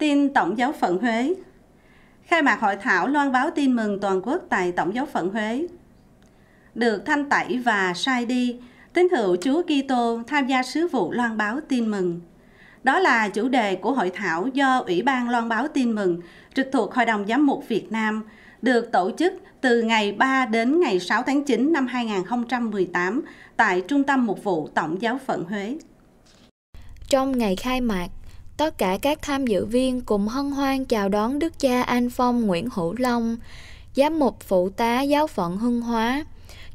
Tin Tổng giáo phận Huế Khai mạc hội thảo loan báo tin mừng toàn quốc tại Tổng giáo phận Huế Được thanh tẩy và sai đi, tín hữu Chúa Kitô tham gia sứ vụ loan báo tin mừng. Đó là chủ đề của hội thảo do Ủy ban Loan báo tin mừng trực thuộc Hội đồng Giám mục Việt Nam được tổ chức từ ngày 3 đến ngày 6 tháng 9 năm 2018 tại Trung tâm Mục vụ Tổng giáo phận Huế. Trong ngày khai mạc, Tất cả các tham dự viên cùng hân hoan chào đón đức cha An Phong Nguyễn Hữu Long, giám mục phụ tá giáo phận Hưng Hóa,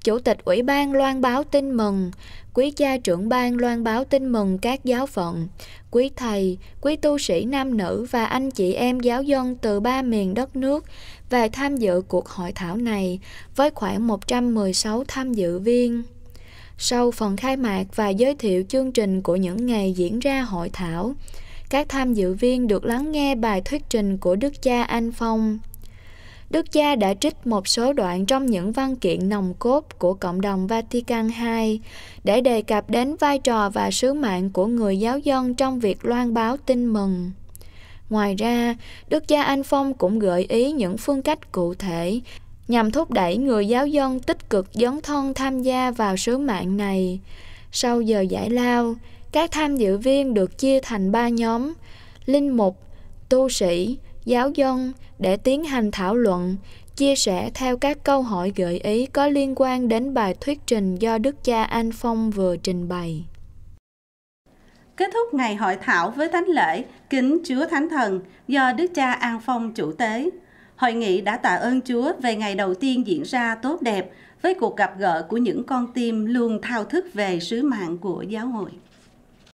chủ tịch ủy ban loan báo tin mừng, quý cha trưởng ban loan báo tin mừng các giáo phận, quý thầy, quý tu sĩ nam nữ và anh chị em giáo dân từ ba miền đất nước và tham dự cuộc hội thảo này với khoảng 116 tham dự viên. Sau phần khai mạc và giới thiệu chương trình của những ngày diễn ra hội thảo, các tham dự viên được lắng nghe bài thuyết trình của Đức cha Anh Phong. Đức cha đã trích một số đoạn trong những văn kiện nòng cốt của cộng đồng Vatican II để đề cập đến vai trò và sứ mạng của người giáo dân trong việc loan báo tin mừng. Ngoài ra, Đức cha Anh Phong cũng gợi ý những phương cách cụ thể nhằm thúc đẩy người giáo dân tích cực dấn thân tham gia vào sứ mạng này. Sau giờ giải lao, các tham dự viên được chia thành 3 nhóm, linh mục, tu sĩ, giáo dân để tiến hành thảo luận, chia sẻ theo các câu hỏi gợi ý có liên quan đến bài thuyết trình do Đức cha An Phong vừa trình bày. Kết thúc ngày hội thảo với thánh lễ Kính Chúa Thánh Thần do Đức cha An Phong chủ tế. Hội nghị đã tạ ơn Chúa về ngày đầu tiên diễn ra tốt đẹp với cuộc gặp gỡ của những con tim luôn thao thức về sứ mạng của giáo hội.